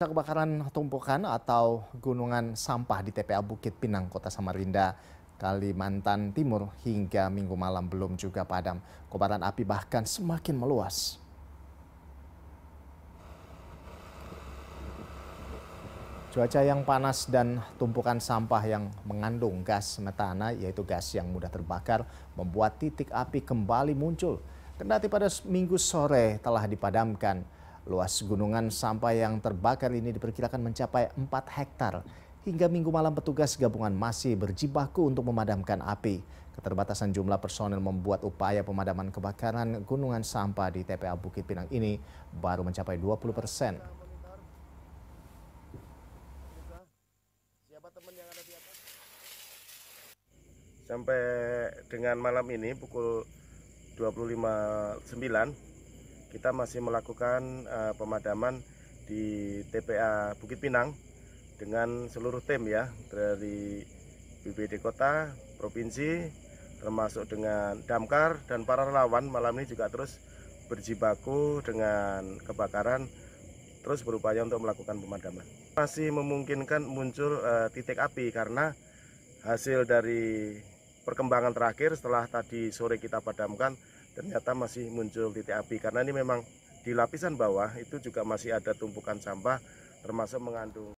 Kebakaran tumpukan atau gunungan sampah di TPA Bukit Pinang, Kota Samarinda, Kalimantan Timur hingga minggu malam belum juga padam. Kobaran api bahkan semakin meluas. Cuaca yang panas dan tumpukan sampah yang mengandung gas metana, yaitu gas yang mudah terbakar, membuat titik api kembali muncul. Kendati pada minggu sore telah dipadamkan, Luas gunungan sampah yang terbakar ini diperkirakan mencapai 4 hektar. Hingga minggu malam petugas gabungan masih berjibaku untuk memadamkan api. Keterbatasan jumlah personel membuat upaya pemadaman kebakaran gunungan sampah di TPA Bukit Pinang ini baru mencapai 20 persen. Sampai dengan malam ini pukul 25.09 kita masih melakukan uh, pemadaman di TPA Bukit Pinang dengan seluruh tim ya dari BPD Kota, Provinsi, termasuk dengan damkar dan para relawan malam ini juga terus berjibaku dengan kebakaran terus berupaya untuk melakukan pemadaman. Masih memungkinkan muncul uh, titik api karena hasil dari perkembangan terakhir setelah tadi sore kita padamkan ternyata masih muncul titik api karena ini memang di lapisan bawah itu juga masih ada tumpukan sampah termasuk mengandung